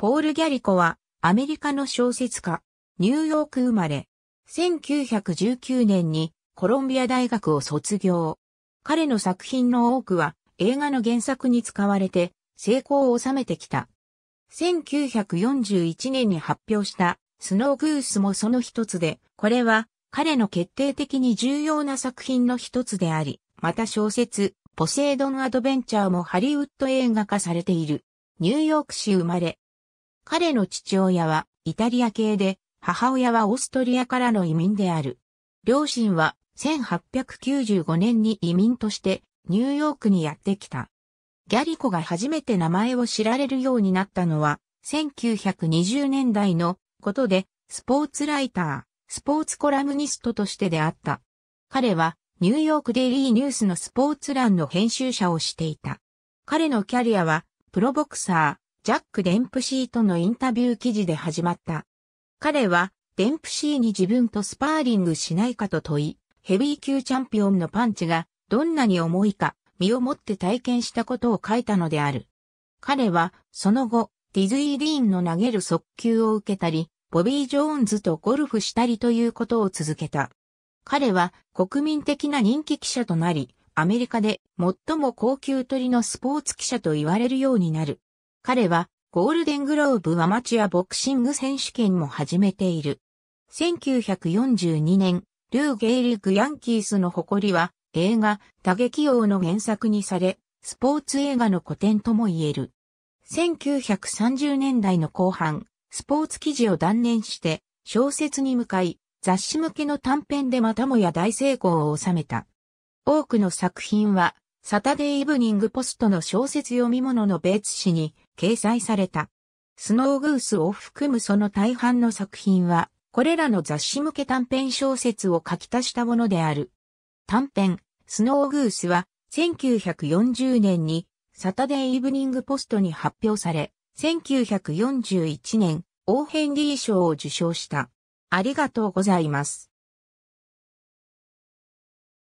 ポール・ギャリコはアメリカの小説家、ニューヨーク生まれ、1919年にコロンビア大学を卒業。彼の作品の多くは映画の原作に使われて成功を収めてきた。1941年に発表したスノーグースもその一つで、これは彼の決定的に重要な作品の一つであり、また小説、ポセイドン・アドベンチャーもハリウッド映画化されている。ニューヨーク市生まれ、彼の父親はイタリア系で、母親はオーストリアからの移民である。両親は1895年に移民としてニューヨークにやってきた。ギャリコが初めて名前を知られるようになったのは1920年代のことでスポーツライター、スポーツコラムニストとしてであった。彼はニューヨークデイリーニュースのスポーツ欄の編集者をしていた。彼のキャリアはプロボクサー、ジャック・デンプシーとのインタビュー記事で始まった。彼は、デンプシーに自分とスパーリングしないかと問い、ヘビー級チャンピオンのパンチがどんなに重いか、身をもって体験したことを書いたのである。彼は、その後、ディズイー・ディーンの投げる速球を受けたり、ボビー・ジョーンズとゴルフしたりということを続けた。彼は国民的な人気記者となり、アメリカで最も高級取りのスポーツ記者と言われるようになる。彼はゴールデングローブアマチュアボクシング選手権も始めている。1942年、ルー・ゲイリック・ヤンキースの誇りは映画打撃王の原作にされ、スポーツ映画の古典とも言える。1930年代の後半、スポーツ記事を断念して小説に向かい、雑誌向けの短編でまたもや大成功を収めた。多くの作品はサタデーイブニングポストの小説読み物のベーツ誌に掲載された。スノーグースを含むその大半の作品は、これらの雑誌向け短編小説を書き足したものである。短編、スノーグースは、1940年に、サタデーイブニングポストに発表され、1941年、オーヘンリー賞を受賞した。ありがとうございます。